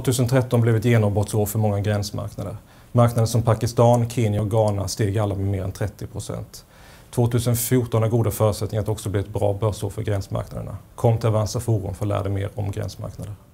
2013 blev ett genombrottsår för många gränsmarknader. Marknader som Pakistan, Kenya och Ghana steg alla med mer än 30 procent. 2014 har goda förutsättningar att också bli ett bra börsår för gränsmarknaderna. Kom till Avanza Forum för att lära dig mer om gränsmarknader.